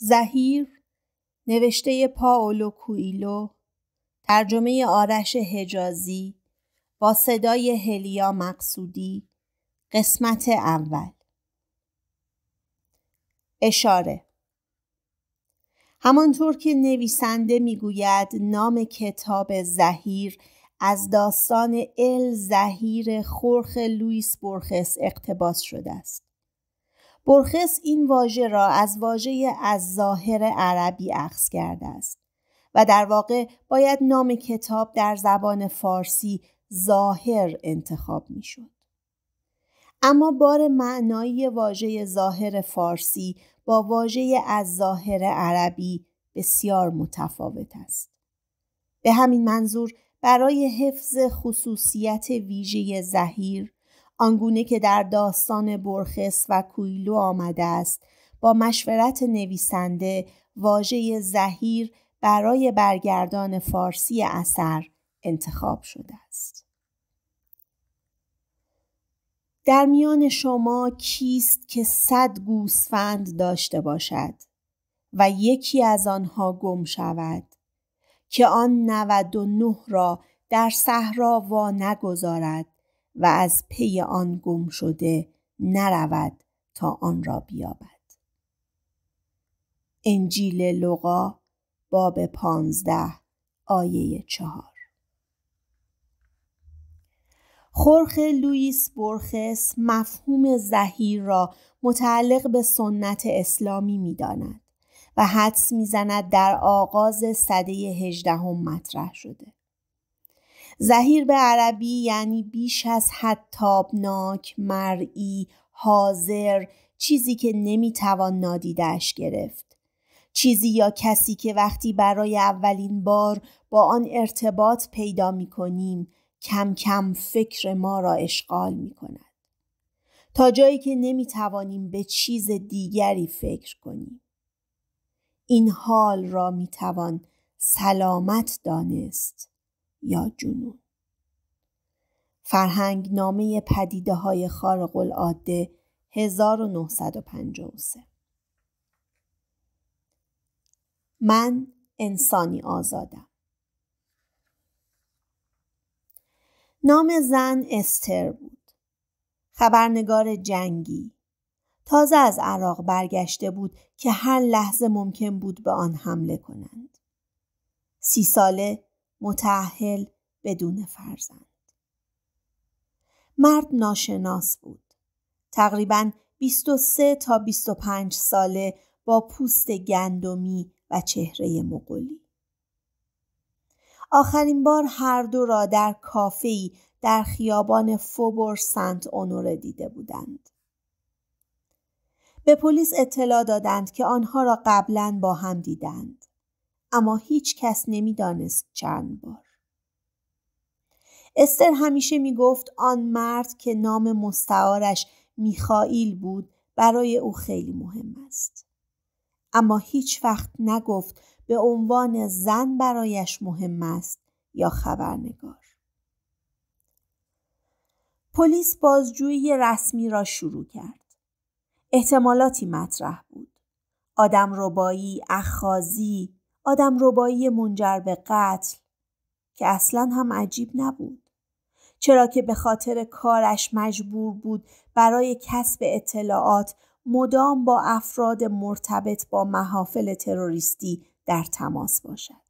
زهیر نوشته پاولو کویلو ترجمه آرش حجازی با صدای هلیا مقصودی قسمت اول اشاره همانطور که نویسنده میگوید نام کتاب زهیر از داستان ال زهیر خورخ لویس برخس اقتباس شده است برخس این واژه را از واژه از ظاهر عربی اخذ کرده است و در واقع باید نام کتاب در زبان فارسی ظاهر انتخاب میشد اما بار معنایی واژه ظاهر فارسی با واژه از ظاهر عربی بسیار متفاوت است به همین منظور برای حفظ خصوصیت ویژه زهیر آنگونه که در داستان برخس و کویلو آمده است با مشورت نویسنده واژه زهیر برای برگردان فارسی اثر انتخاب شده است. در میان شما کیست که صد گوسفند داشته باشد و یکی از آنها گم شود که آن 99 را در صحرا وا نگذارد و از پی آن گم شده نرود تا آن را بیابد. انجیل لغا باب پانزده آیه چهار خورخ لوئیس برخس مفهوم زهیر را متعلق به سنت اسلامی میداند و حدس میزند در آغاز سده هجدهم مطرح شده زهیر به عربی یعنی بیش از حد تابناک، مرئی، حاضر، چیزی که نمیتوان نادیدش گرفت. چیزی یا کسی که وقتی برای اولین بار با آن ارتباط پیدا می کنیم کم کم فکر ما را اشغال می کند. تا جایی که نمی توانیم به چیز دیگری فکر کنیم. این حال را می توان سلامت دانست. یا جنون. فرهنگ نامه پدیده های خارق العاده 1953 من انسانی آزادم نام زن استر بود خبرنگار جنگی تازه از عراق برگشته بود که هر لحظه ممکن بود به آن حمله کنند سی ساله متعهل بدون فرزند. مرد ناشناس بود. تقریبا 23 تا 25 ساله با پوست گندمی و چهره مغولی. آخرین بار هر دو را در کافه‌ای در خیابان فوبور سنت اونوره دیده بودند. به پلیس اطلاع دادند که آنها را قبلا با هم دیدند. اما هیچ کس نمیدانست چند بار. استر همیشه می گفت آن مرد که نام مستعارش میخائیل بود برای او خیلی مهم است. اما هیچ وقت نگفت به عنوان زن برایش مهم است یا خبرنگار. پلیس بازجویی رسمی را شروع کرد. احتمالاتی مطرح بود. آدم ربایی، اخازی، آدم ربایی منجر به قتل که اصلا هم عجیب نبود. چرا که به خاطر کارش مجبور بود برای کسب اطلاعات مدام با افراد مرتبط با محافل تروریستی در تماس باشد.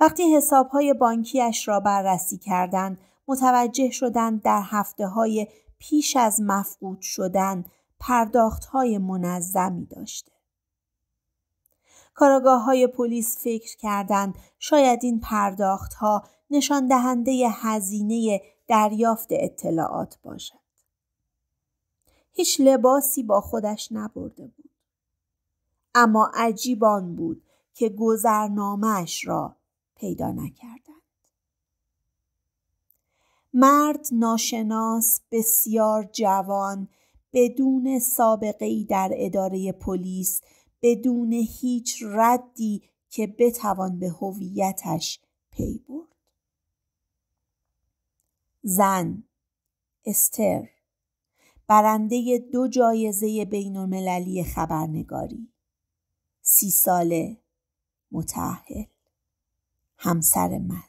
وقتی حسابهای بانکیش را بررسی کردند، متوجه شدند در هفته های پیش از مفقود شدن پرداخت های منظمی داشته. کاراگاه های پلیس فکر کردند شاید این پرداخت ها نشان دهنده هزینه دریافت اطلاعات باشد. هیچ لباسی با خودش نبرده بود. اما عجیبان بود که گذرنامهش را پیدا نکردند. مرد ناشناس بسیار جوان بدون سابقه ای در اداره پلیس بدون هیچ ردی که بتوان به هویتش پی برد زن استر برنده دو جایزه بین خبرنگاری سی ساله متعهل همسر من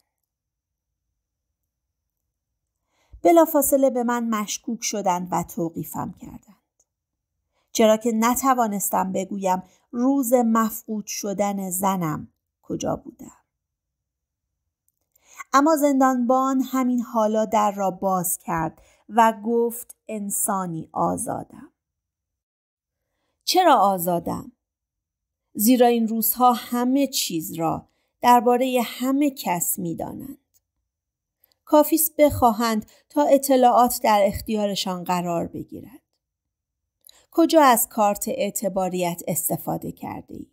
بلافاصله به من مشکوک شدند و توقیفم کردند چرا که نتوانستم بگویم روز مفقود شدن زنم کجا بودم اما زندانبان همین حالا در را باز کرد و گفت انسانی آزادم چرا آزادم زیرا این روزها همه چیز را درباره همه کس میدانند کافیس بخواهند تا اطلاعات در اختیارشان قرار بگیرد کجا از کارت اعتباریت استفاده کرده ای؟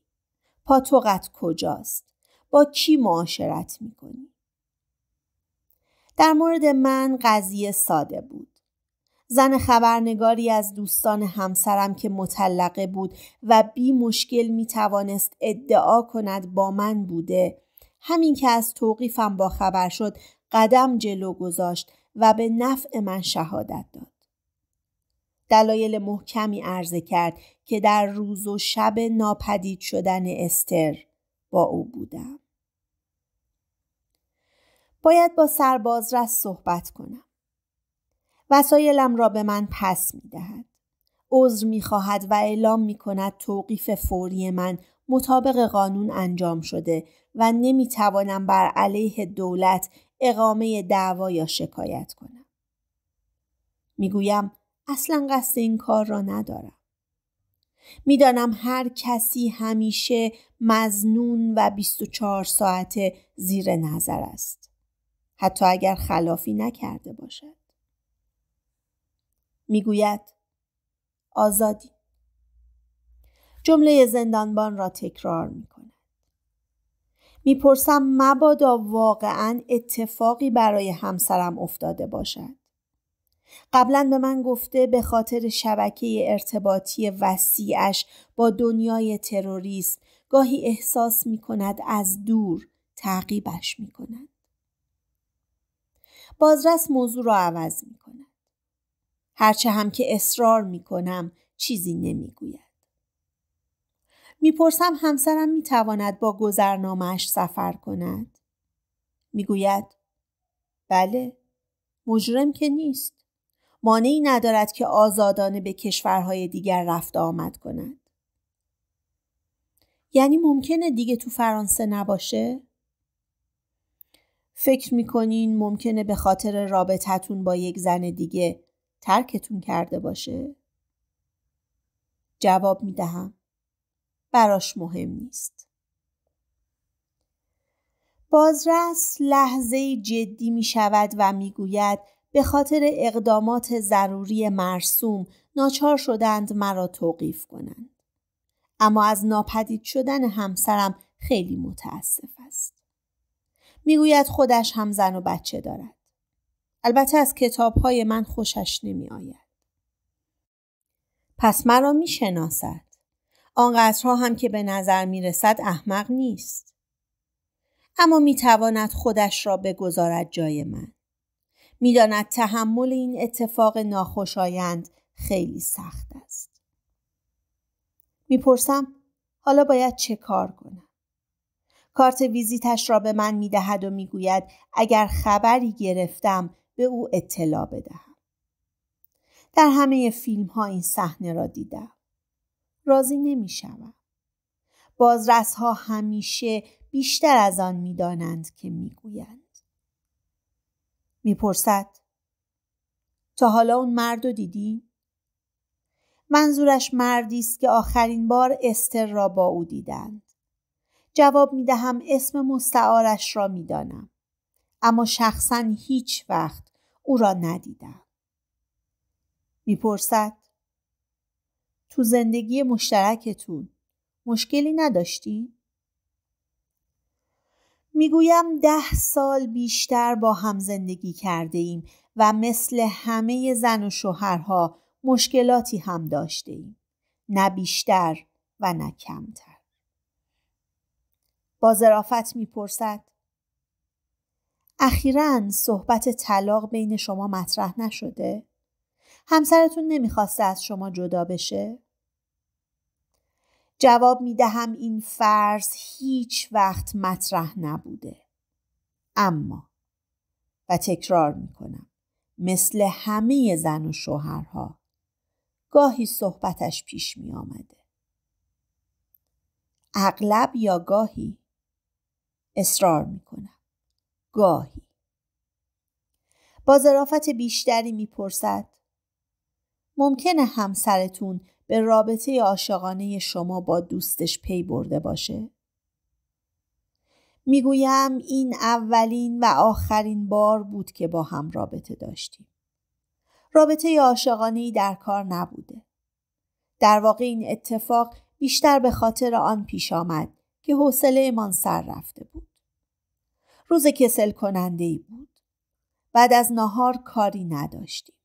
پاتوقت کجاست؟ با کی معاشرت میکنی؟ در مورد من قضیه ساده بود. زن خبرنگاری از دوستان همسرم که مطلقه بود و بی مشکل می توانست ادعا کند با من بوده همین که از توقیفم با خبر شد قدم جلو گذاشت و به نفع من شهادت داد. دلایل محکمی عرضه کرد که در روز و شب ناپدید شدن استر با او بودم. باید با سربازرس صحبت کنم. وسایلم را به من پس می دهد. عذر می خواهد و اعلام می کند توقیف فوری من مطابق قانون انجام شده و نمی توانم بر علیه دولت اقامه دعوا یا شکایت کنم. میگویم اصلا قصد این کار را ندارم. میدانم هر کسی همیشه مزنون و 24 ساعت زیر نظر است. حتی اگر خلافی نکرده باشد. میگوید آزادی. جمله زندانبان را تکرار می کند. میپرسم مبادا واقعا اتفاقی برای همسرم افتاده باشد. قبلا به من گفته به خاطر شبکه ارتباطی وسیعش با دنیای تروریست گاهی احساس می کند از دور تعقیبش می کند. بازرس موضوع را عوض می کند. هرچه هم که اصرار می کنم چیزی نمی گوید. میپرسم همسرم می تواند با گذرنامهش سفر کند. میگوید بله مجرم که نیست مانعی ندارد که آزادانه به کشورهای دیگر رفت آمد کند. یعنی ممکنه دیگه تو فرانسه نباشه؟ فکر میکنین ممکنه به خاطر رابطتون با یک زن دیگه ترکتون کرده باشه؟ جواب میدهم براش مهم نیست. بازرس لحظه جدی میشود و میگوید به خاطر اقدامات ضروری مرسوم ناچار شدند مرا توقیف کنند. اما از ناپدید شدن همسرم خیلی متاسف است. میگوید خودش هم زن و بچه دارد. البته از کتابهای من خوشش نمی آید. پس مرا می شناسد. آنقدرها هم که به نظر می رسد احمق نیست. اما می تواند خودش را بگذارد جای من. میداند تحمل این اتفاق ناخوشایند خیلی سخت است. میپرسم حالا باید چه کار کنم؟ کارت ویزیتش را به من میدهد و میگوید اگر خبری گرفتم به او اطلاع بدهم. در همه فیلم ها این صحنه را دیدم. راضی شود. بازرس ها همیشه بیشتر از آن میدانند که میگویند. میپرسد تا حالا اون مرد رو دیدی؟ منظورش مردی است که آخرین بار استر را با او دیدند. جواب میدهم اسم مستعارش را میدانم اما شخصا هیچ وقت او را ندیدم. میپرسد تو زندگی مشترکتون مشکلی نداشتی؟ میگویم ده سال بیشتر با هم زندگی کرده ایم و مثل همه زن و شوهرها مشکلاتی هم داشته ایم. نه بیشتر و نه کمتر. با ظرافت میپرسد اخیرا صحبت طلاق بین شما مطرح نشده؟ همسرتون نمیخواسته از شما جدا بشه؟ جواب می دهم این فرض هیچ وقت مطرح نبوده. اما و تکرار می کنم مثل همه زن و شوهرها گاهی صحبتش پیش می آمده. اغلب یا گاهی اصرار می کنم. گاهی. با ظرافت بیشتری میپرسد ممکنه همسرتون به رابطه عاشقانه شما با دوستش پی برده باشه میگویم این اولین و آخرین بار بود که با هم رابطه داشتیم رابطه عاشقانه در کار نبوده در واقع این اتفاق بیشتر به خاطر آن پیش آمد که حوصلهمان سر رفته بود روز کسل کننده ای بود بعد از نهار کاری نداشتیم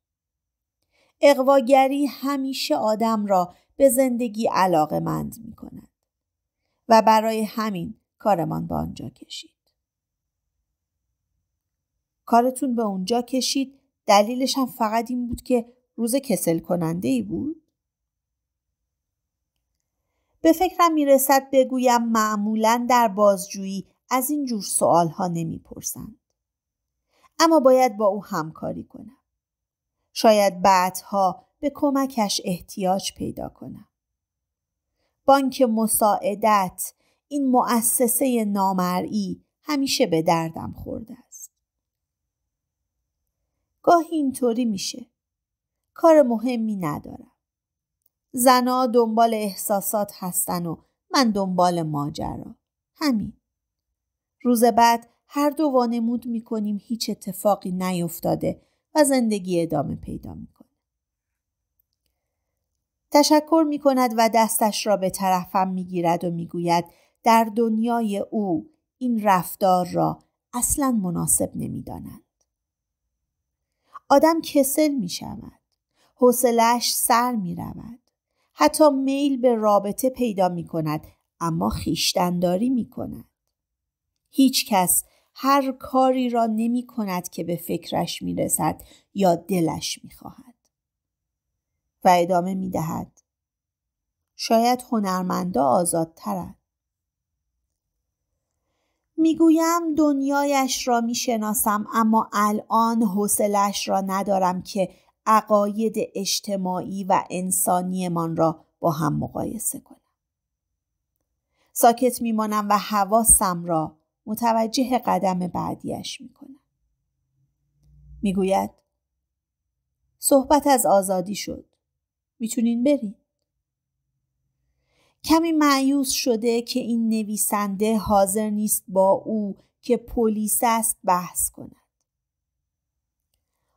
اقواگری همیشه آدم را به زندگی علاقه مند می کند. و برای همین کارمان به آنجا کشید. کارتون به اونجا کشید دلیلش هم فقط این بود که روز کسل کننده ای بود؟ به فکرم میرسد بگویم معمولا در بازجویی از این جور سوال ها نمیپرسند. اما باید با او همکاری کنم. شاید بعدها به کمکش احتیاج پیدا کنم. بانک مساعدت این مؤسسه نامرئی همیشه به دردم خورده است. گاهی اینطوری میشه. کار مهمی ندارم. زنا دنبال احساسات هستن و من دنبال ماجرا. همین. روز بعد هر دو وانمود میکنیم هیچ اتفاقی نیفتاده و زندگی ادامه پیدا کند تشکر می کند و دستش را به طرفم می گیرد و می گوید در دنیای او این رفتار را اصلا مناسب نمی آدم کسل می شود. حسلش سر می رود. حتی میل به رابطه پیدا می کند اما خیشتنداری می کند. هیچ کس هر کاری را نمی کند که به فکرش می رسد یا دلش می خواهد. و ادامه می دهد. شاید هنرمندا آزادترند. میگویم دنیایش را میشناسم اما الان حوصلش را ندارم که عقاید اجتماعی و انسانیمان را با هم مقایسه کنم ساکت مانم و حواسم را متوجه قدم بعدیش می کند. می صحبت از آزادی شد. میتونین برین. کمی معیوس شده که این نویسنده حاضر نیست با او که پلیس است بحث کند.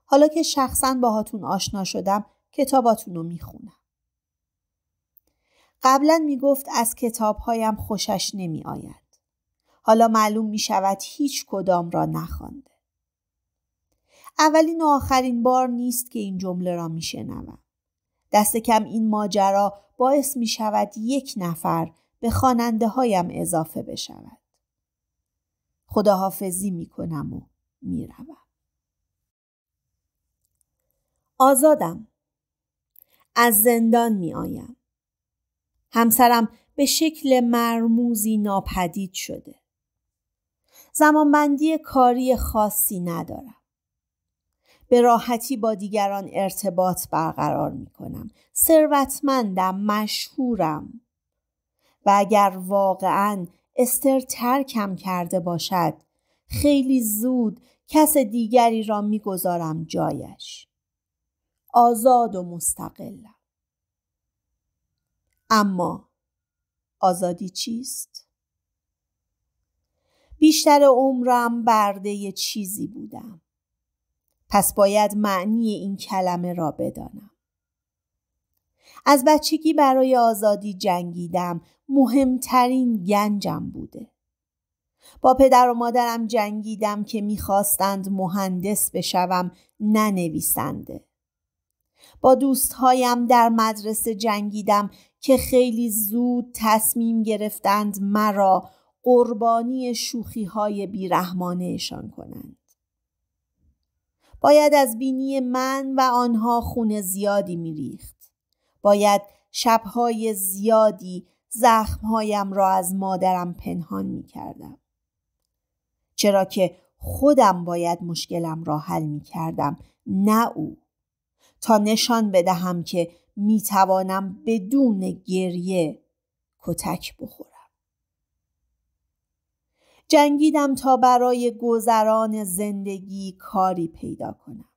حالا که شخصا باهاتون آشنا شدم کتاباتون رو میخونم. قبلا میگفت از کتابهایم خوشش نمیآید. حالا معلوم می شود هیچ کدام را نخوانده. اولین و آخرین بار نیست که این جمله را می شنوم. دست کم این ماجرا باعث می شود یک نفر به خواننده هایم اضافه بشود. خداحافظی می کنم و می روم. آزادم. از زندان می آیم. همسرم به شکل مرموزی ناپدید شده. زمانبندی کاری خاصی ندارم. به راحتی با دیگران ارتباط برقرار می کنم. ثروتمندم، مشهورم. و اگر واقعا استر ترکم کرده باشد خیلی زود کس دیگری را میگذارم جایش. آزاد و مستقلم. اما آزادی چیست؟ بیشتر عمرم برده یه چیزی بودم. پس باید معنی این کلمه را بدانم. از بچگی برای آزادی جنگیدم مهمترین گنجم بوده. با پدر و مادرم جنگیدم که میخواستند مهندس بشوم ننویسنده. با دوستهایم در مدرسه جنگیدم که خیلی زود تصمیم گرفتند مرا قربانی شوخی های بیرحمانهشان کنند. باید از بینی من و آنها خون زیادی میریخت. باید شبهای زیادی زخمهایم را از مادرم پنهان می کردم. چرا که خودم باید مشکلم را حل می کردم نه او. تا نشان بدهم که می بدون گریه کتک بخورم. جنگیدم تا برای گذران زندگی کاری پیدا کنم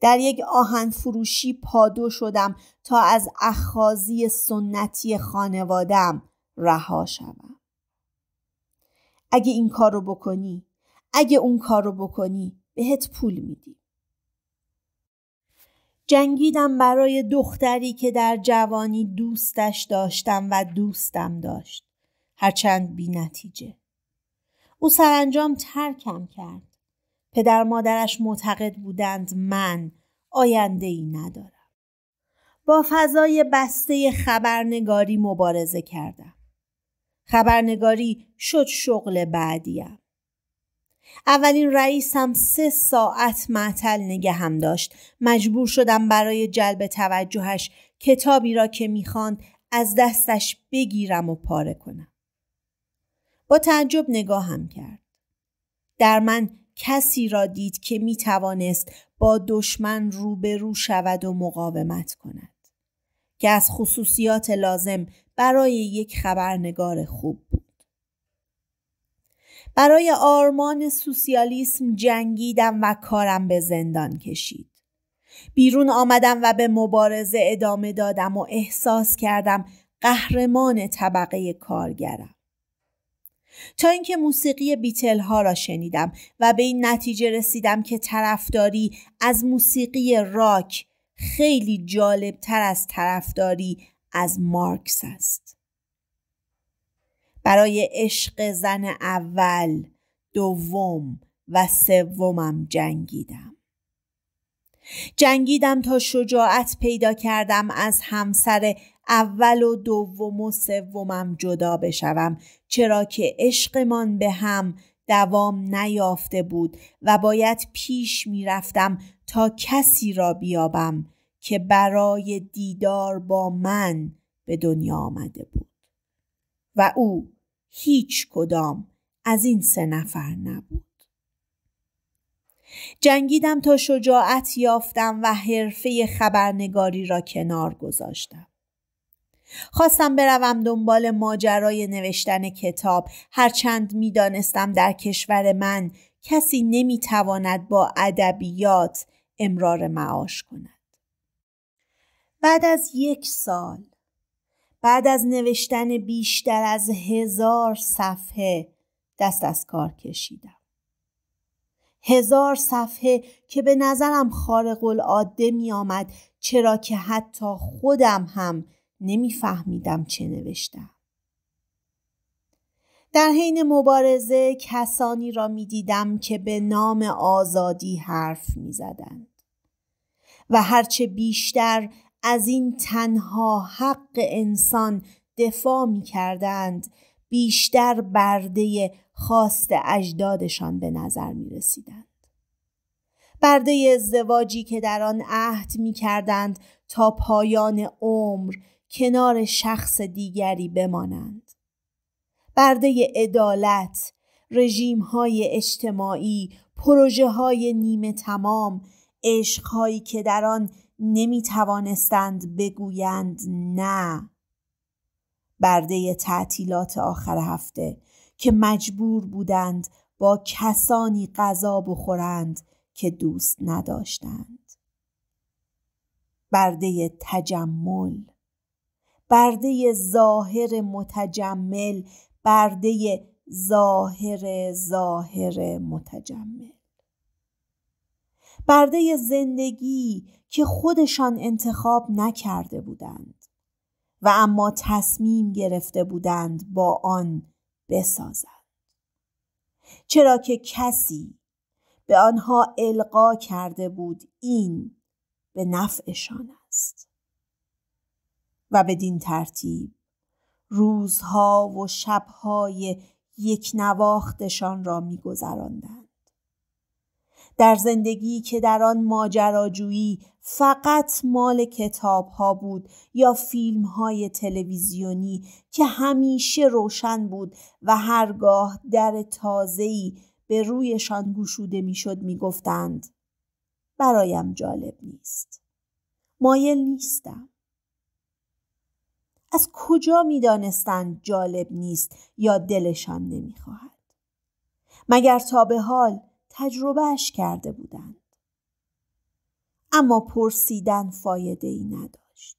در یک آهن فروشی پادو شدم تا از اخازی سنتی خانوادم رها شوم اگه این کار رو بکنی اگه اون کار رو بکنی بهت پول میدی جنگیدم برای دختری که در جوانی دوستش داشتم و دوستم داشت هرچند بی نتیجه. او سرانجام ترکم کرد. پدر مادرش معتقد بودند من آینده ای ندارم. با فضای بسته خبرنگاری مبارزه کردم. خبرنگاری شد شغل بعدیم. اولین رئیسم سه ساعت معطل هم داشت مجبور شدم برای جلب توجهش کتابی را که میخواند از دستش بگیرم و پاره کنم با تعجب نگاهم کرد. در من کسی را دید که می توانست با دشمن روبرو شود و مقاومت کند. که از خصوصیات لازم برای یک خبرنگار خوب بود. برای آرمان سوسیالیسم جنگیدم و کارم به زندان کشید. بیرون آمدم و به مبارزه ادامه دادم و احساس کردم قهرمان طبقه کارگرم. تا اینکه موسیقی بیتل ها را شنیدم و به این نتیجه رسیدم که طرفداری از موسیقی راک خیلی جالب تر از طرفداری از مارکس است. برای عشق زن اول، دوم و سومم جنگیدم. جنگیدم تا شجاعت پیدا کردم از همسر اول و دوم و سومم جدا بشوم چرا که عشقمان به هم دوام نیافته بود و باید پیش میرفتم تا کسی را بیابم که برای دیدار با من به دنیا آمده بود و او هیچ کدام از این سه نفر نبود جنگیدم تا شجاعت یافتم و حرفه خبرنگاری را کنار گذاشتم خواستم بروم دنبال ماجرای نوشتن کتاب هرچند میدانستم در کشور من کسی نمیتواند با ادبیات امرار معاش کند بعد از یک سال بعد از نوشتن بیشتر از هزار صفحه دست از کار کشیدم هزار صفحه که به نظرم خارق العاده می آمد چرا که حتی خودم هم نمیفهمیدم چه نوشتم. در حین مبارزه کسانی را میدیدم که به نام آزادی حرف زدند و هرچه بیشتر از این تنها حق انسان دفاع کردند بیشتر برده خواست اجدادشان به نظر می رسیدند. برده ازدواجی که در آن عهد می کردند تا پایان عمر کنار شخص دیگری بمانند. برده عدالت، رژیم های اجتماعی، پروژه های نیمه تمام، عشق هایی که در آن نمی توانستند بگویند نه. برده تعطیلات آخر هفته که مجبور بودند با کسانی غذا بخورند که دوست نداشتند. برده تجمل برده ظاهر متجمل برده ظاهر ظاهر متجمل برده زندگی که خودشان انتخاب نکرده بودند و اما تصمیم گرفته بودند با آن بسازند چرا که کسی به آنها القا کرده بود این به نفعشان است و بدین ترتیب روزها و شبهای یک نواختشان را میگذراندند در زندگی که در آن ماجراجویی فقط مال کتاب ها بود یا فیلم های تلویزیونی که همیشه روشن بود و هرگاه در تازه‌ای به رویشان گشوده میشد میگفتند برایم جالب نیست مایل نیستم از کجا میدانستند جالب نیست یا دلشان نمیخواهد مگر تا به حال تجربهش کرده بودند اما پرسیدن فایده ای نداشت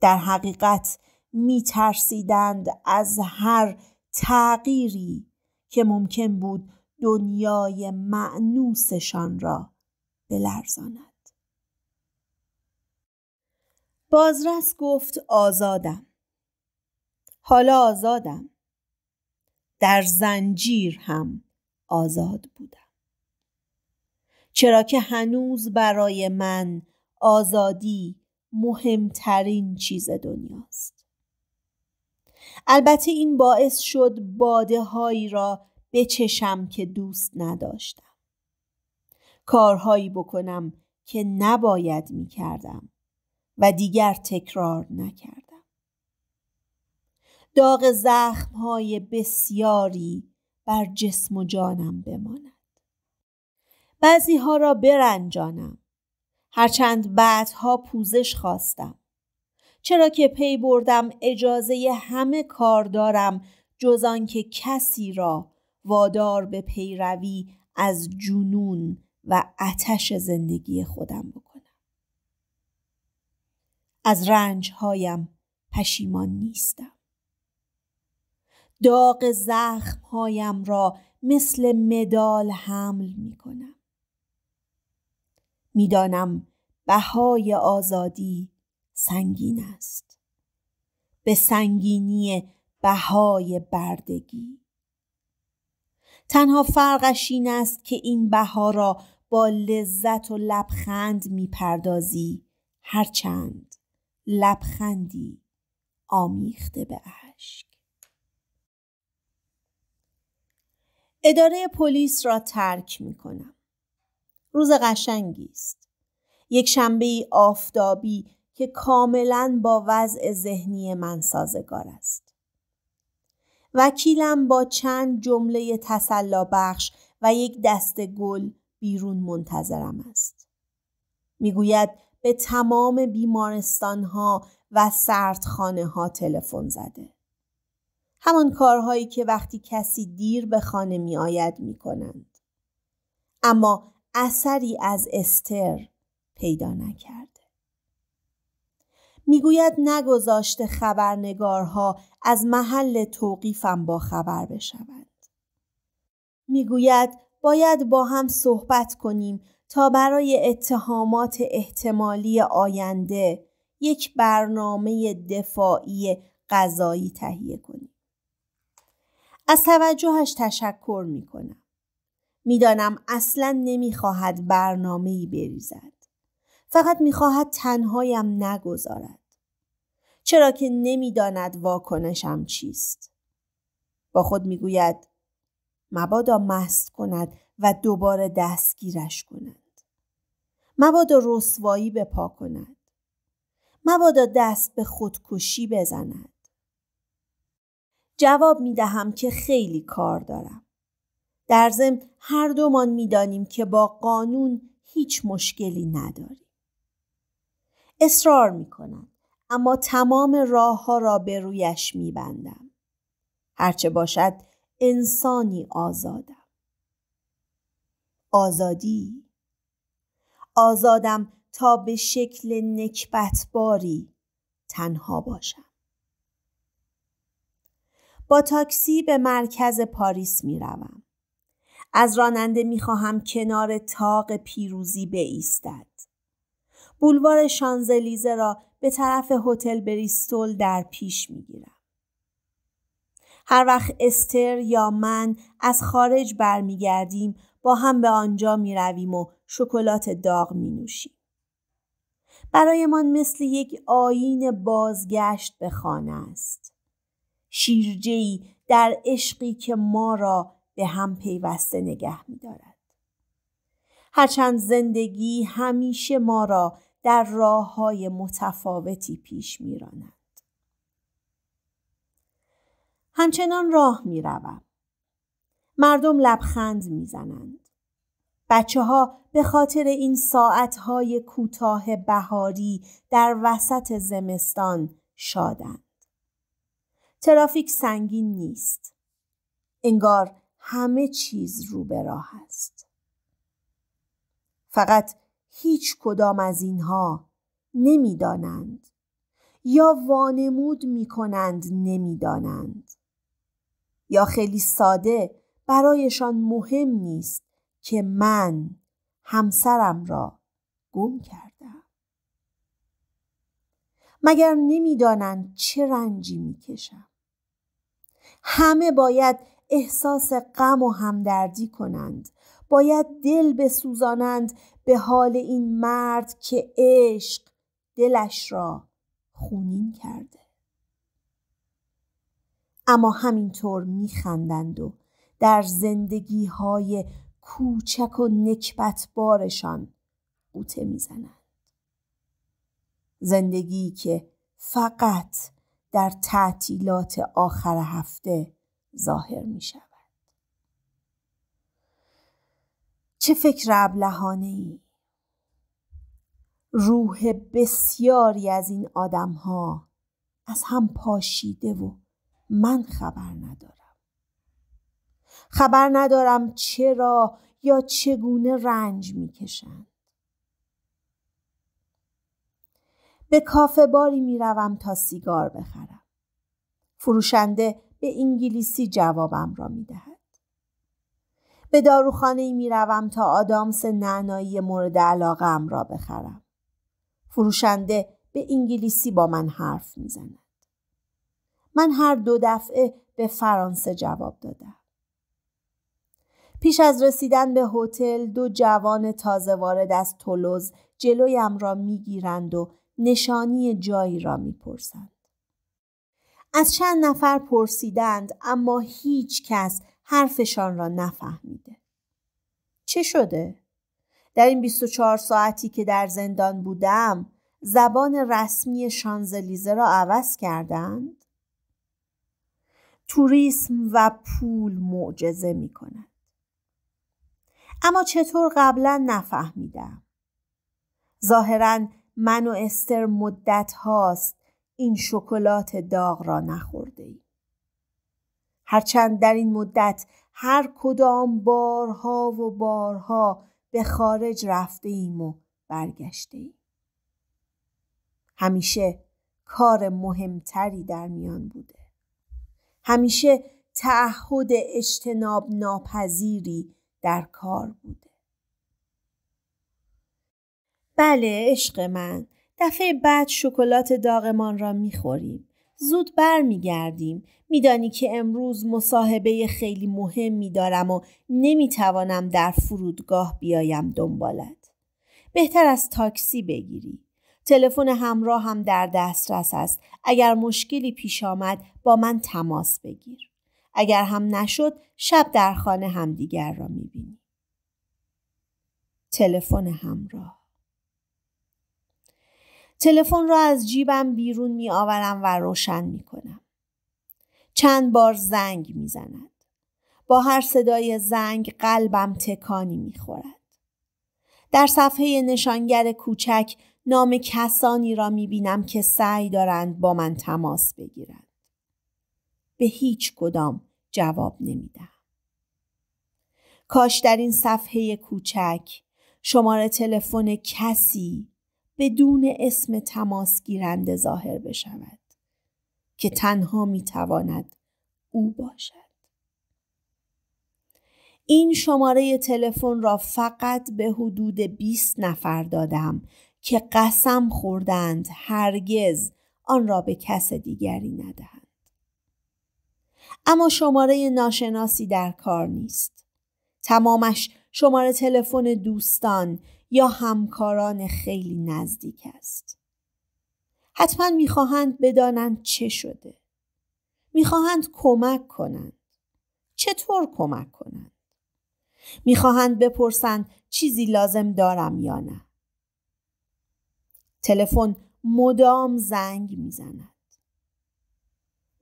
در حقیقت میترسیدند از هر تغییری که ممکن بود دنیای معنوسشان را بلرزاند بازرس گفت آزادم حالا آزادم در زنجیر هم آزاد بودم چرا که هنوز برای من آزادی مهمترین چیز دنیاست البته این باعث شد باده هایی را بچشم که دوست نداشتم کارهایی بکنم که نباید می کردم و دیگر تکرار نکردم داغ زخم های بسیاری بر جسم و جانم بماند بعضی ها را برنجانم هرچند بعدها پوزش خواستم چرا که پی بردم اجازه همه کار دارم جز آنکه کسی را وادار به پیروی از جنون و آتش زندگی خودم بکنم از رنجهایم پشیمان نیستم داغ زخمهایم را مثل مدال حمل می کنم میدانم بهای آزادی سنگین است به سنگینی بهای بردگی تنها فرقش این است که این بها را با لذت و لبخند میپردازی هرچند لبخندی آمیخته به اشک اداره پلیس را ترک می کنم. روز قشنگی است. یک شنبه آفتابی که کاملا با وضع ذهنی من سازگار است. وکیلم با چند جمله تسلا بخش و یک دست گل بیرون منتظرم است. میگوید به تمام بیمارستان ها و سردخانه ها تلفن زده. همان کارهایی که وقتی کسی دیر به خانه می آید می کنند. اما اثری از استر پیدا نکرده. میگوید نگذاشته خبرنگارها از محل توقیفم با خبر بشوند. میگوید باید با هم صحبت کنیم تا برای اتهامات احتمالی آینده یک برنامه دفاعی قضایی تهیه کنیم. از توجهش تشکر می کنم. میدانم اصلا نمیخواهد برنامه بریزد. فقط میخواهد تنهایم نگذارد. چرا که نمیداند واکنشم چیست. با خود میگوید مبادا مست کند و دوباره دستگیرش کند. مبادا رسوایی به پا کند مبادا دست به خودکشی بزند جواب می دهم که خیلی کار دارم در ضمن هر دومان دانیم که با قانون هیچ مشکلی نداریم اصرار می کنم اما تمام راه ها را به رویش می بندم. هرچه باشد انسانی آزادم. آزادی آزادم تا به شکل نکبتباری تنها باشم با تاکسی به مرکز پاریس می روم. از راننده می خواهم کنار تاق پیروزی بایستد. بولوار شانزلیزه را به طرف هتل بریستول در پیش می گیرم. هر وقت استر یا من از خارج برمیگردیم با هم به آنجا می رویم و شکلات داغ می نوشیم. برایمان مثل یک آین بازگشت به خانه است. شیرجهی در عشقی که ما را به هم پیوسته نگه می دارد. هرچند زندگی همیشه ما را در راه های متفاوتی پیش می راند. همچنان راه می روم. مردم لبخند می زنند. بچه ها به خاطر این ساعتهای کوتاه بهاری در وسط زمستان شادند. ترافیک سنگین نیست. انگار همه چیز رو به راه است. فقط هیچ کدام از اینها نمیدانند یا وانمود می کنند نمیدانند یا خیلی ساده برایشان مهم نیست که من همسرم را گم کردم مگر نمیدانند چه رنجی میکشم همه باید احساس غم و همدردی کنند باید دل بسوزانند به حال این مرد که عشق دلش را خونین کرده اما همینطور میخندند و در زندگی های کوچک و نکبت بارشان قوطه میزنند زندگی که فقط در تعطیلات آخر هفته ظاهر می شود. چه فکر ابلهانه ای روح بسیاری از این آدم ها از هم پاشیده و من خبر ندارم خبر ندارم چرا یا چگونه رنج میکشند به کافه باری می روم تا سیگار بخرم فروشنده به انگلیسی جوابم را دهد. به داروخانه می میروم تا آدامس نعنایی مورد علاقه را بخرم فروشنده به انگلیسی با من حرف زند. من هر دو دفعه به فرانسه جواب دادم پیش از رسیدن به هتل دو جوان تازه وارد از تولوز جلویم را میگیرند و نشانی جایی را میپرسند از چند نفر پرسیدند اما هیچ کس حرفشان را نفهمیده چه شده در این 24 ساعتی که در زندان بودم زبان رسمی شانزلیزه را عوض کردند توریسم و پول معجزه می کند. اما چطور قبلا نفهمیدم ظاهرا من و استر مدت هاست این شکلات داغ را نخورده ایم. هرچند در این مدت هر کدام بارها و بارها به خارج رفته ایم و برگشته ایم. همیشه کار مهمتری در میان بوده. همیشه تعهد اجتناب ناپذیری در کار بوده. بله عشق من دفعه بعد شکلات داغمان را میخوریم. زود بر برمیگردیم میدانی که امروز مصاحبه خیلی مهمی دارم و نمیتوانم در فرودگاه بیایم دنبالت بهتر از تاکسی بگیری تلفن همراه هم در دسترس است اگر مشکلی پیش آمد با من تماس بگیر اگر هم نشد شب در خانه همدیگر را میبینیم تلفن همراه تلفن را از جیبم بیرون می آورم و روشن می کنم. چند بار زنگ می زند. با هر صدای زنگ قلبم تکانی می در صفحه نشانگر کوچک نام کسانی را می که سعی دارند با من تماس بگیرند. به هیچ کدام جواب نمیدم. کاش در این صفحه کوچک شماره تلفن کسی بدون اسم تماس گیرنده ظاهر بشود که تنها میتواند او باشد. این شماره تلفن را فقط به حدود 20 نفر دادم که قسم خوردند هرگز آن را به کس دیگری ندهند. اما شماره ناشناسی در کار نیست. تمامش شماره تلفن دوستان یا همکاران خیلی نزدیک است. حتما میخواهند بدانند چه شده. میخواهند کمک کنند. چطور کمک کنند؟ میخواهند بپرسند چیزی لازم دارم یا نه. تلفن مدام زنگ میزند.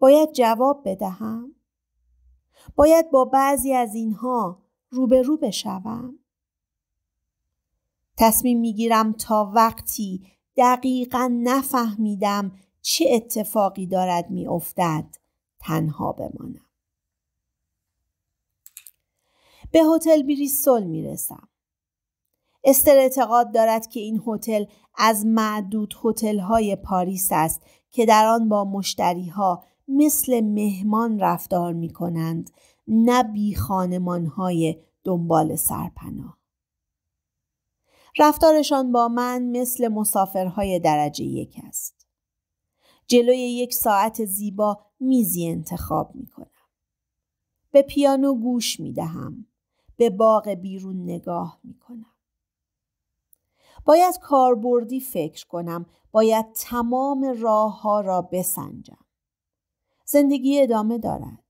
باید جواب بدهم؟ باید با بعضی از اینها روبرو بشوم؟ تصمیم میگیرم تا وقتی دقیقا نفهمیدم چه اتفاقی دارد میافتد تنها بمانم. به هتل بریستول میرسم. استر اعتقاد دارد که این هتل از معدود هتل های پاریس است که در آن با مشتری ها مثل مهمان رفتار می کنند نه بی خانمان های دنبال سرپناه. رفتارشان با من مثل مسافرهای درجه یک است. جلوی یک ساعت زیبا میزی انتخاب می کنم. به پیانو گوش می دهم. به باغ بیرون نگاه می کنم. باید کاربردی فکر کنم. باید تمام راه ها را بسنجم. زندگی ادامه دارد.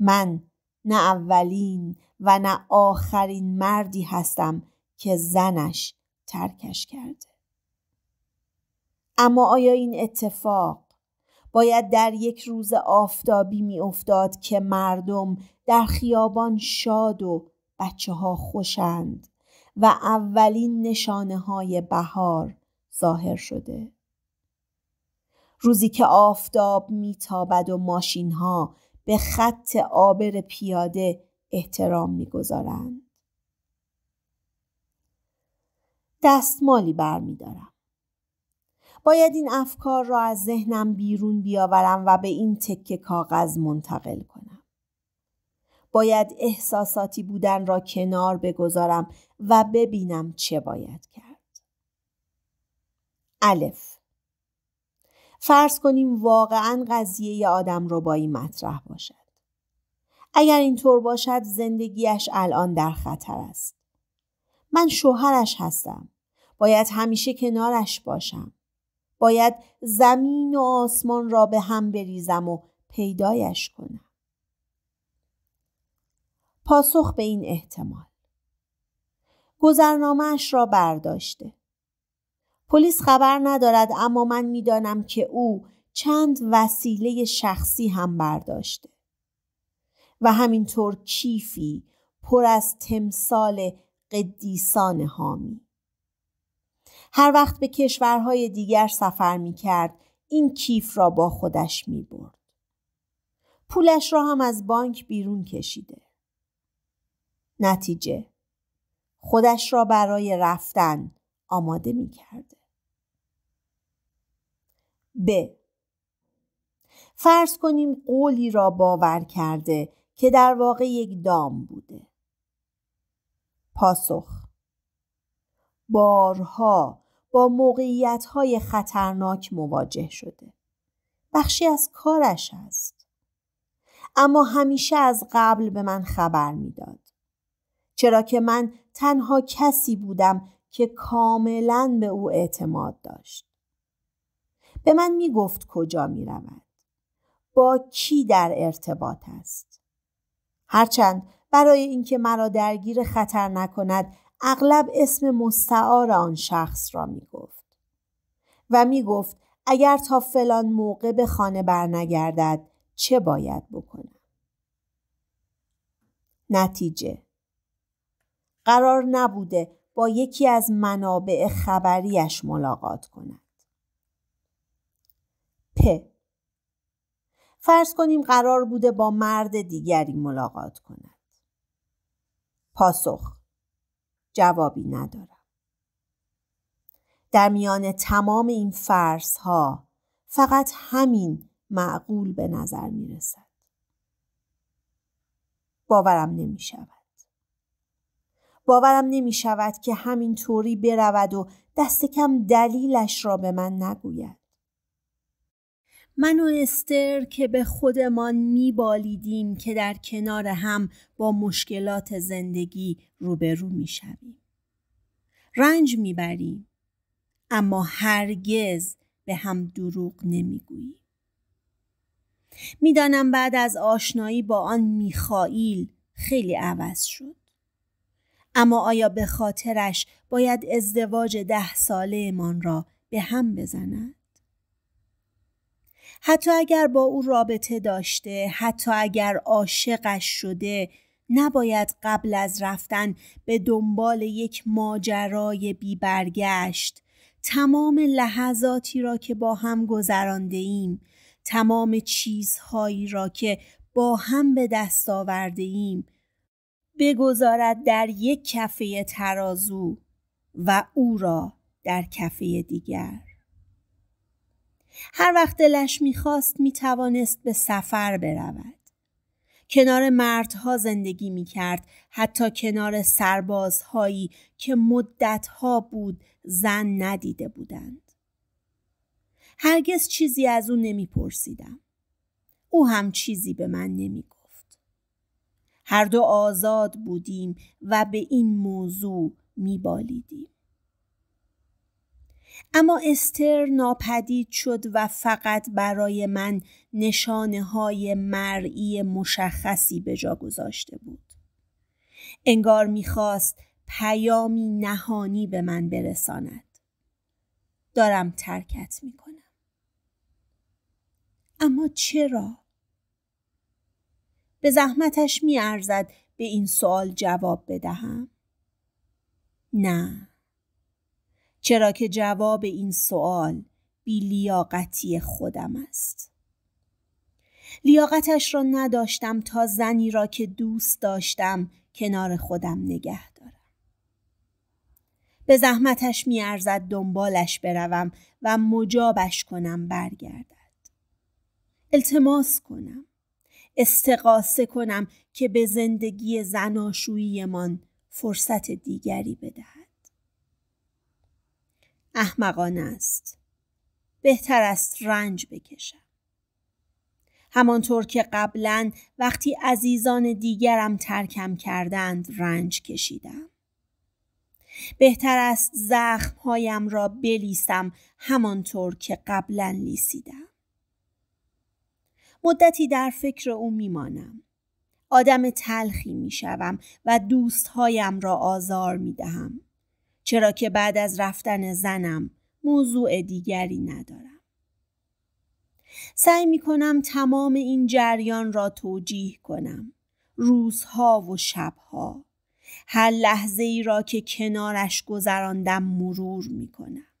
من نه اولین و نه آخرین مردی هستم که زنش ترکش کرده. اما آیا این اتفاق باید در یک روز آفتابی میافتاد که مردم در خیابان شاد و بچه ها خوشند و اولین نشانه های بهار ظاهر شده. روزی که آفتاب میتابد و ماشین ها به خط آبر پیاده احترام میگذارند. دستمالی برمیدارم. باید این افکار را از ذهنم بیرون بیاورم و به این تکه کاغذ منتقل کنم. باید احساساتی بودن را کنار بگذارم و ببینم چه باید کرد. الف فرض کنیم واقعا قضیه آدم ربایی مطرح باشد. اگر اینطور باشد زندگیش الان در خطر است. من شوهرش هستم. باید همیشه کنارش باشم. باید زمین و آسمان را به هم بریزم و پیدایش کنم. پاسخ به این احتمال گذرنامهش را برداشته پلیس خبر ندارد اما من میدانم که او چند وسیله شخصی هم برداشته و همینطور کیفی پر از تمثال قدیسان هامی. هر وقت به کشورهای دیگر سفر می کرد این کیف را با خودش می برد. پولش را هم از بانک بیرون کشیده. نتیجه خودش را برای رفتن آماده می ب فرض کنیم قولی را باور کرده که در واقع یک دام بوده. پاسخ بارها با موقعیت های خطرناک مواجه شده. بخشی از کارش است. اما همیشه از قبل به من خبر میداد. چرا که من تنها کسی بودم که کاملا به او اعتماد داشت. به من می گفت کجا می رود. با کی در ارتباط است. هرچند برای اینکه مرا درگیر خطر نکند اغلب اسم مستعار آن شخص را می گفت. و می گفت اگر تا فلان موقع به خانه برنگردد چه باید بکنم. نتیجه قرار نبوده با یکی از منابع خبریش ملاقات کند. پ فرض کنیم قرار بوده با مرد دیگری ملاقات کند پاسخ جوابی ندارم در میان تمام این فرض ها فقط همین معقول به نظر می رسد باورم نمی شود باورم نمی شود که همین طوری برود و دست کم دلیلش را به من نگوید من و استر که به خودمان میبالیدیم که در کنار هم با مشکلات زندگی روبرو میشویم رنج میبریم اما هرگز به هم دروغ نمیگوییم میدانم بعد از آشنایی با آن میخائیل خیلی عوض شد اما آیا به خاطرش باید ازدواج ده سالهمان را به هم بزند؟ حتی اگر با او رابطه داشته حتی اگر عاشقش شده نباید قبل از رفتن به دنبال یک ماجرای بیبرگشت تمام لحظاتی را که با هم گذرانده ایم تمام چیزهایی را که با هم به دست آورده ایم بگذارد در یک کفه ترازو و او را در کفه دیگر هر وقت دلش میخواست میتوانست به سفر برود. کنار مردها زندگی میکرد حتی کنار سربازهایی که مدتها بود زن ندیده بودند. هرگز چیزی از او نمیپرسیدم. او هم چیزی به من نمیگفت. هر دو آزاد بودیم و به این موضوع میبالیدیم. اما استر ناپدید شد و فقط برای من نشانه های مرئی مشخصی به جا گذاشته بود. انگار میخواست پیامی نهانی به من برساند. دارم ترکت میکنم. اما چرا؟ به زحمتش میارزد به این سوال جواب بدهم؟ نه چرا که جواب این سوال بی لیاقتی خودم است. لیاقتش را نداشتم تا زنی را که دوست داشتم کنار خودم نگه دارم. به زحمتش میارزد دنبالش بروم و مجابش کنم برگردد. التماس کنم. استقاسه کنم که به زندگی من فرصت دیگری بدهد. احمقانه است. بهتر است رنج بکشم. همانطور که قبلا وقتی عزیزان دیگرم ترکم کردند رنج کشیدم. بهتر است زخمهایم را بلیسم همانطور که قبلا لیسیدم. مدتی در فکر او میمانم. آدم تلخی میشوم و دوستهایم را آزار میدهم. چرا که بعد از رفتن زنم موضوع دیگری ندارم. سعی می کنم تمام این جریان را توجیه کنم. روزها و شبها. هر لحظه ای را که کنارش گذراندم مرور می کنم.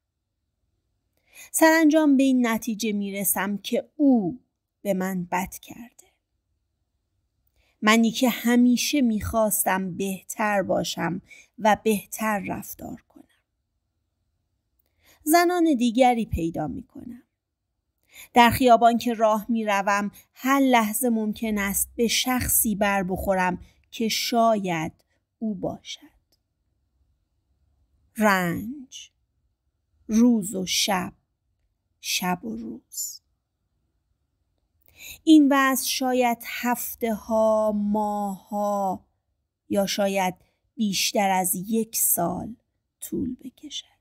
سرانجام به این نتیجه می رسم که او به من بد کرد. منی که همیشه میخواستم بهتر باشم و بهتر رفتار کنم. زنان دیگری پیدا میکنم. در خیابان که راه میروم هر لحظه ممکن است به شخصی بر بخورم که شاید او باشد. رنج روز و شب شب و روز این وضع شاید هفته ها، ماه ها یا شاید بیشتر از یک سال طول بکشد.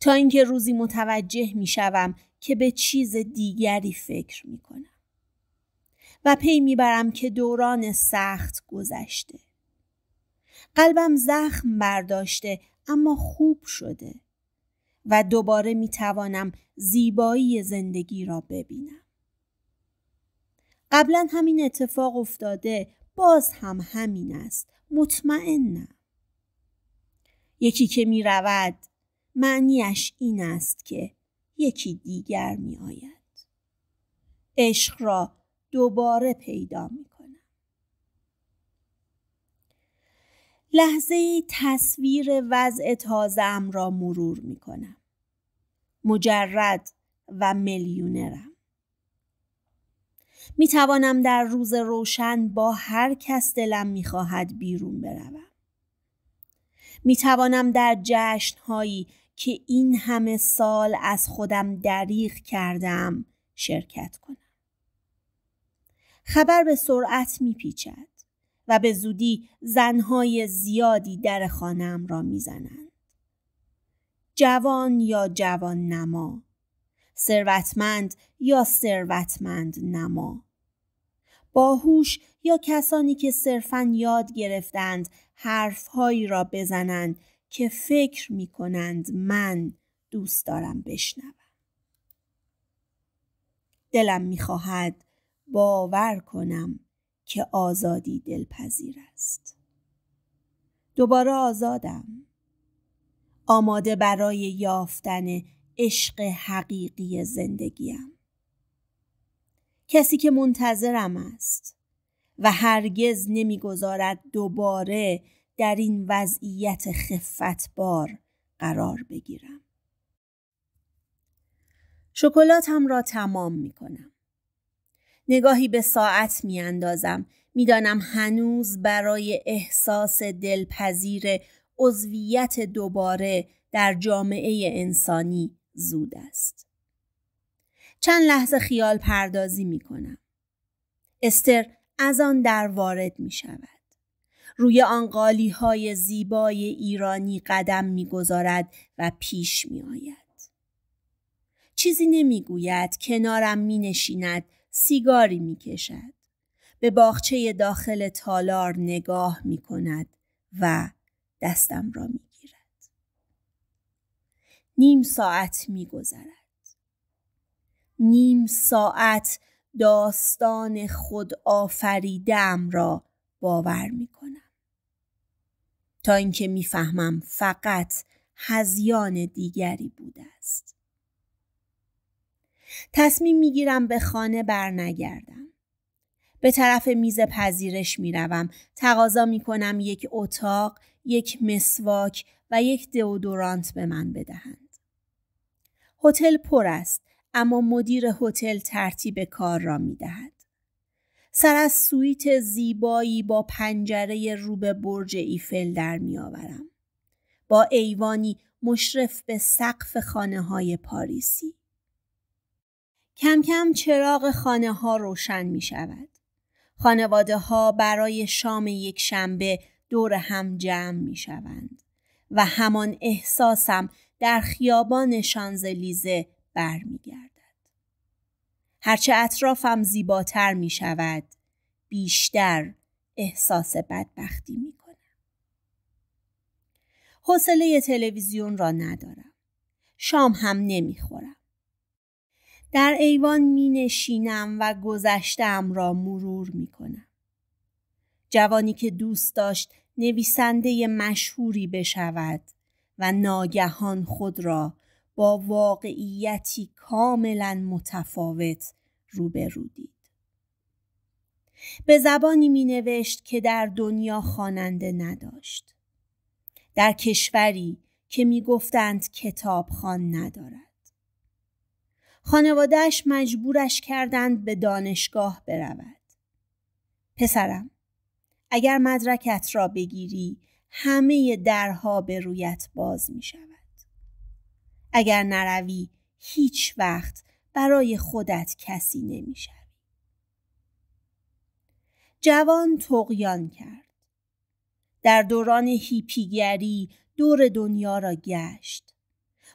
تا اینکه روزی متوجه می شوم که به چیز دیگری فکر می کنم. و پی میبرم که دوران سخت گذشته. قلبم زخم برداشته اما خوب شده. و دوباره می توانم زیبایی زندگی را ببینم. قبلا همین اتفاق افتاده باز هم همین است مطمئنم. یکی که می رود معنیش این است که یکی دیگر می آید. عشق را دوباره پیدا می لحظه تصویر وضع تازم را مرور می کنم. مجرد و میلیونرم. می توانم در روز روشن با هر کس دلم می خواهد بیرون بروم. می توانم در جشن هایی که این همه سال از خودم دریغ کردم شرکت کنم. خبر به سرعت می پیچد. و به زودی زنهای زیادی در خانم را میزنند. جوان یا جوان نما ثروتمند یا ثروتمند نما باهوش یا کسانی که صرفا یاد گرفتند حرفهایی را بزنند که فکر می کنند من دوست دارم بشنوم دلم میخواهد باور کنم که آزادی دلپذیر است. دوباره آزادم. آماده برای یافتن عشق حقیقی زندگیم. کسی که منتظرم است و هرگز نمیگذارد دوباره در این وضعیت خفتبار قرار بگیرم. شکلاتم را تمام می کنم. نگاهی به ساعت میاندازم میدانم هنوز برای احساس دلپذیر عضویت دوباره در جامعه انسانی زود است چند لحظه خیال پردازی می کنم. استر از آن در وارد می شود. روی آن قالی های زیبای ایرانی قدم میگذارد و پیش میآید. چیزی نمیگوید کنارم می سیگاری می کشد. به باغچه داخل تالار نگاه می کند و دستم را می گیرد. نیم ساعت می گذرد. نیم ساعت داستان خود آفریدم را باور می کنم. تا اینکه میفهمم فقط هزیان دیگری بوده است. تصمیم میگیرم به خانه برنگردم. به طرف میز پذیرش میروم. تقاضا میکنم یک اتاق، یک مسواک و یک دئودورانت به من بدهند. هتل پر است اما مدیر هتل ترتیب کار را میدهد. سر از سویت زیبایی با پنجره رو به برج ایفل در میآورم. با ایوانی مشرف به سقف خانه های پاریسی. کم کم چراغ خانه ها روشن می شود. خانواده ها برای شام یک شنبه دور هم جمع می شوند و همان احساسم در خیابان شانزلیزه برمیگردد. هرچه اطرافم زیباتر می شود بیشتر احساس بدبختی می کنم. حوصله تلویزیون را ندارم. شام هم نمی خورم. در ایوان می نشینم و گذشتم را مرور می کنم. جوانی که دوست داشت نویسنده مشهوری بشود و ناگهان خود را با واقعیتی کاملا متفاوت روبرو دید. به زبانی می نوشت که در دنیا خواننده نداشت. در کشوری که می گفتند کتاب خان ندارد. خانوادهش مجبورش کردند به دانشگاه برود. پسرم، اگر مدرکت را بگیری همه درها به رویت باز می شود. اگر نروی هیچ وقت برای خودت کسی نمی جوان تقیان کرد. در دوران هیپیگری دور دنیا را گشت.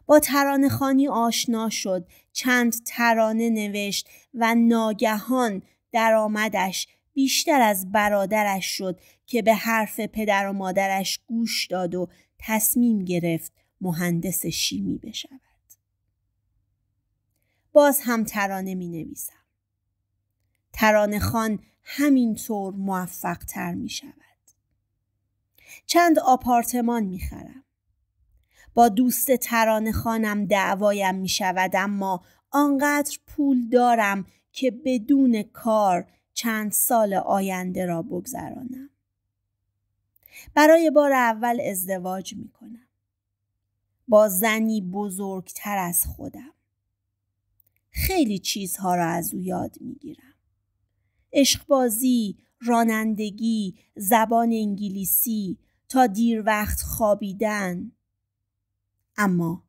با ترانه خانی آشنا شد چند ترانه نوشت و ناگهان درآمدش بیشتر از برادرش شد که به حرف پدر و مادرش گوش داد و تصمیم گرفت مهندس شیمی بشود باز هم ترانه می نویسم ترانه خان همینطور موفق تر می شود چند آپارتمان می خرم با دوست ترانه خانم دعوایم می شود اما آنقدر پول دارم که بدون کار چند سال آینده را بگذرانم. برای بار اول ازدواج می کنم. با زنی بزرگتر از خودم. خیلی چیزها را از او یاد می گیرم. عشقبازی، رانندگی، زبان انگلیسی، تا دیر وقت خوابیدن، اما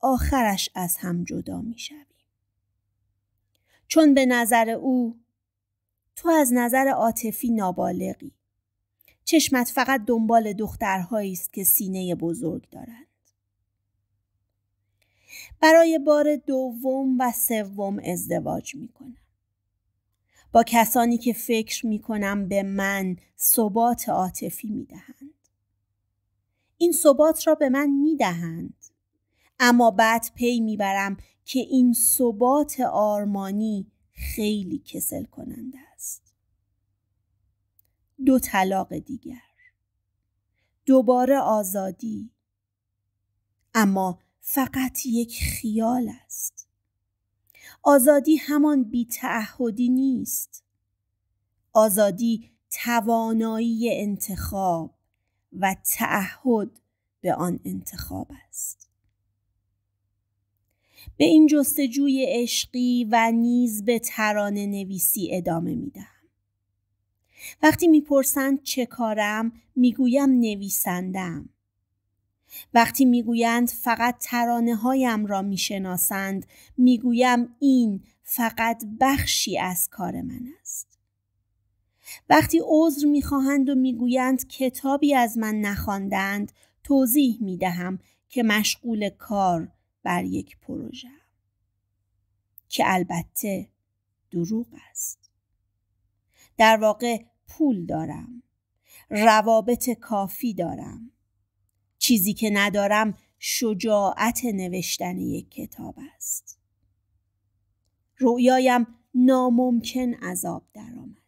آخرش از هم جدا می شویم. چون به نظر او تو از نظر عاطفی نابالغی چشمت فقط دنبال دخترهایی است که سینه بزرگ دارند برای بار دوم و سوم ازدواج می کنم. با کسانی که فکر می کنم به من ثبات عاطفی می دهند. این ثبات را به من می دهند. اما بعد پی میبرم که این ثبات آرمانی خیلی کسل کننده است دو طلاق دیگر دوباره آزادی اما فقط یک خیال است آزادی همان بی تعهدی نیست آزادی توانایی انتخاب و تعهد به آن انتخاب است به این جستجوی عشقی و نیز به ترانه نویسی ادامه میدم. وقتی میپرسند چه کارم میگویم نویسندم. وقتی میگویند فقط ترانه هایم را میشناسند میگویم این فقط بخشی از کار من است. وقتی عذر میخواهند و میگویند کتابی از من نخواندند توضیح میدهم که مشغول کار بر یک پروژه که البته دروغ است در واقع پول دارم روابط کافی دارم چیزی که ندارم شجاعت نوشتن یک کتاب است رویایم ناممکن عذاب درآمد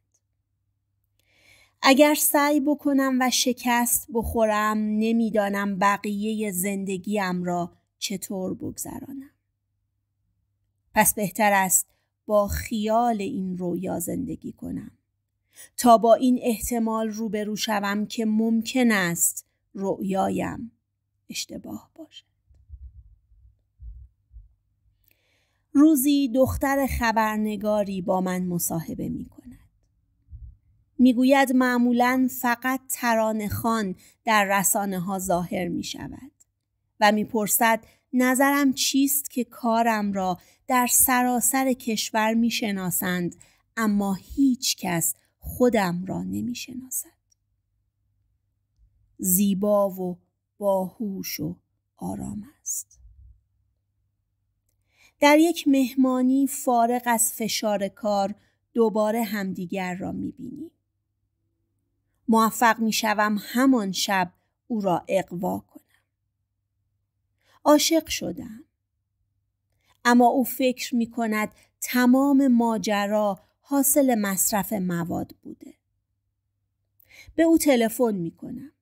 اگر سعی بکنم و شکست بخورم نمیدانم بقیه زندگیم را چطور بگذرانم پس بهتر است با خیال این رویا زندگی کنم تا با این احتمال روبرو شوم که ممکن است رویایم اشتباه باشد روزی دختر خبرنگاری با من مصاحبه می کند. میگوید معمولا فقط ترانه خان در رسانه ها ظاهر می شود. و میپرسد نظرم چیست که کارم را در سراسر کشور میشناسند اما هیچ کس خودم را نمیشناسد. زیبا و باهوش و آرام است. در یک مهمانی فارغ از فشار کار دوباره همدیگر را میبینیم. موفق میشوم همان شب او را اقوا کنم. عاشق شدم اما او فکر می کند تمام ماجرا حاصل مصرف مواد بوده به او تلفن می کنم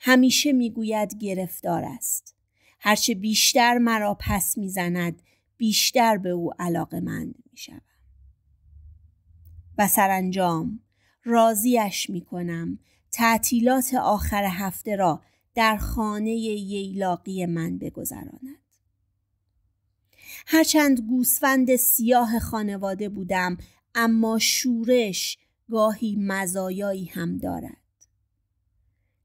همیشه میگوید گرفتار است هرچه بیشتر مرا پس میزند بیشتر به او می شود. و سرانجام راضیش میکنم تعطیلات آخر هفته را در خانه ییلاقی من بگذراند هرچند گوسفند سیاه خانواده بودم اما شورش گاهی مزایایی هم دارد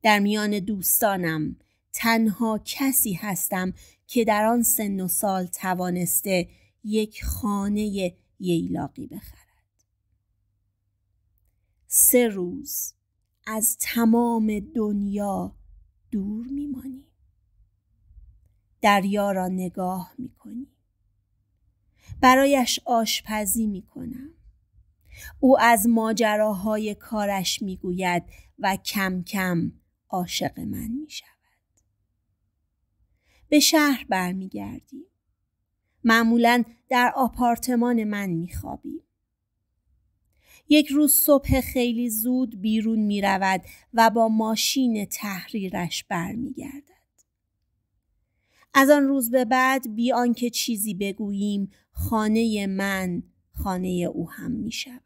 در میان دوستانم تنها کسی هستم که در آن سن و سال توانسته یک خانه ییلاقی بخرد سه روز از تمام دنیا دور میمانی دریا را نگاه میکنی برایش آشپزی میکنم او از ماجراهای کارش میگوید و کم کم عاشق من میشود به شهر برمیگردیم معمولا در آپارتمان من میخوابیم یک روز صبح خیلی زود بیرون می رود و با ماشین تحریرش برمیگردد. از آن روز به بعد بی که چیزی بگوییم خانه من خانه او هم می شود.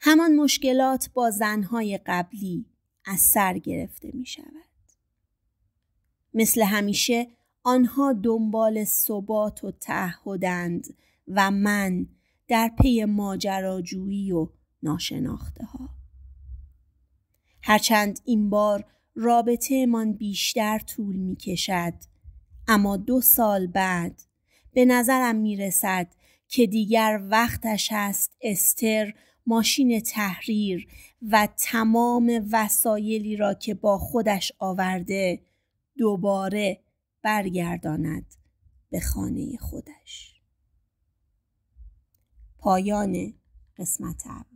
همان مشکلات با زنهای قبلی از سر گرفته می شود. مثل همیشه آنها دنبال ثبات و تعهدند و من در پی ماجراجویی و ناشناخته ها. هرچند این بار رابطه من بیشتر طول می کشد اما دو سال بعد به نظرم می رسد که دیگر وقتش است استر ماشین تحریر و تمام وسایلی را که با خودش آورده دوباره برگرداند به خانه خودش. پایان قسمت اول